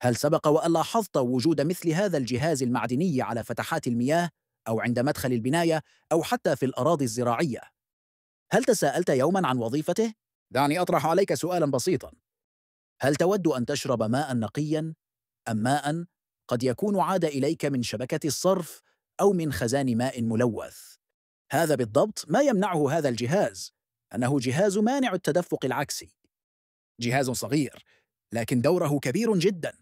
هل سبق وأن لاحظت وجود مثل هذا الجهاز المعدني على فتحات المياه أو عند مدخل البناية أو حتى في الأراضي الزراعية؟ هل تساءلت يوماً عن وظيفته؟ دعني أطرح عليك سؤالاً بسيطاً هل تود أن تشرب ماء نقياً أم ماء قد يكون عاد إليك من شبكة الصرف أو من خزان ماء ملوث؟ هذا بالضبط ما يمنعه هذا الجهاز أنه جهاز مانع التدفق العكسي جهاز صغير لكن دوره كبير جداً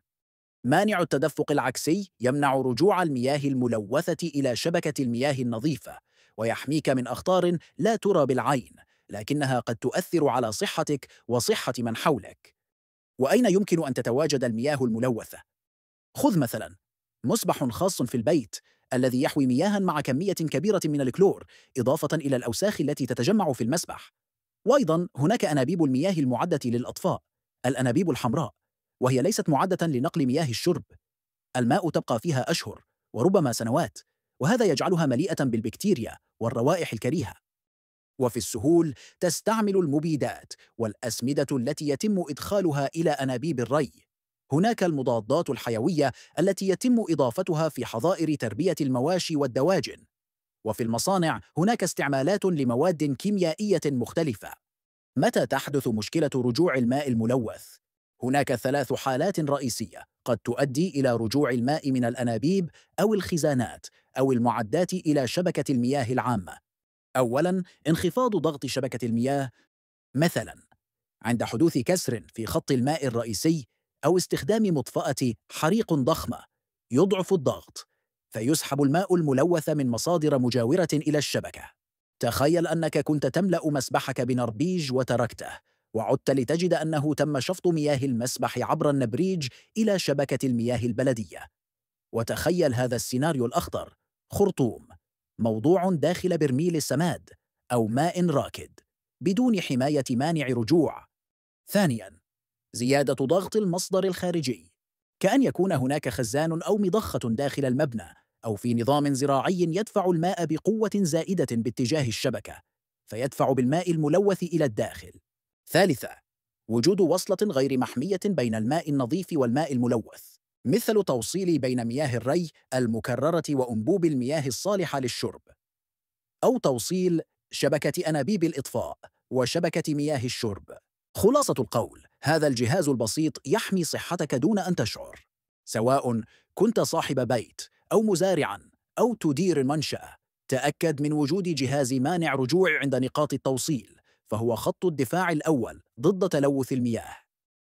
مانع التدفق العكسي يمنع رجوع المياه الملوثة إلى شبكة المياه النظيفة ويحميك من أخطار لا ترى بالعين لكنها قد تؤثر على صحتك وصحة من حولك وأين يمكن أن تتواجد المياه الملوثة؟ خذ مثلا مصبح خاص في البيت الذي يحوي مياها مع كمية كبيرة من الكلور إضافة إلى الأوساخ التي تتجمع في المسبح وأيضا هناك أنابيب المياه المعدة للأطفاء الأنابيب الحمراء وهي ليست معدة لنقل مياه الشرب الماء تبقى فيها أشهر وربما سنوات وهذا يجعلها مليئة بالبكتيريا والروائح الكريهة وفي السهول تستعمل المبيدات والأسمدة التي يتم إدخالها إلى أنابيب الري هناك المضادات الحيوية التي يتم إضافتها في حظائر تربية المواشي والدواجن وفي المصانع هناك استعمالات لمواد كيميائية مختلفة متى تحدث مشكلة رجوع الماء الملوث؟ هناك ثلاث حالات رئيسية قد تؤدي إلى رجوع الماء من الأنابيب أو الخزانات أو المعدات إلى شبكة المياه العامة. أولاً انخفاض ضغط شبكة المياه مثلاً عند حدوث كسر في خط الماء الرئيسي أو استخدام مطفأة حريق ضخمة يضعف الضغط فيسحب الماء الملوث من مصادر مجاورة إلى الشبكة. تخيل أنك كنت تملأ مسبحك بنربيج وتركته وعدت لتجد أنه تم شفط مياه المسبح عبر النبريج إلى شبكة المياه البلدية وتخيل هذا السيناريو الأخطر خرطوم موضوع داخل برميل السماد أو ماء راكد بدون حماية مانع رجوع ثانياً زيادة ضغط المصدر الخارجي كأن يكون هناك خزان أو مضخة داخل المبنى أو في نظام زراعي يدفع الماء بقوة زائدة باتجاه الشبكة فيدفع بالماء الملوث إلى الداخل ثالثا وجود وصلة غير محمية بين الماء النظيف والماء الملوث مثل توصيل بين مياه الري المكررة وأنبوب المياه الصالحة للشرب أو توصيل شبكة أنابيب الإطفاء وشبكة مياه الشرب خلاصة القول هذا الجهاز البسيط يحمي صحتك دون أن تشعر سواء كنت صاحب بيت أو مزارعا أو تدير المنشأة تأكد من وجود جهاز مانع رجوع عند نقاط التوصيل فهو خط الدفاع الأول ضد تلوث المياه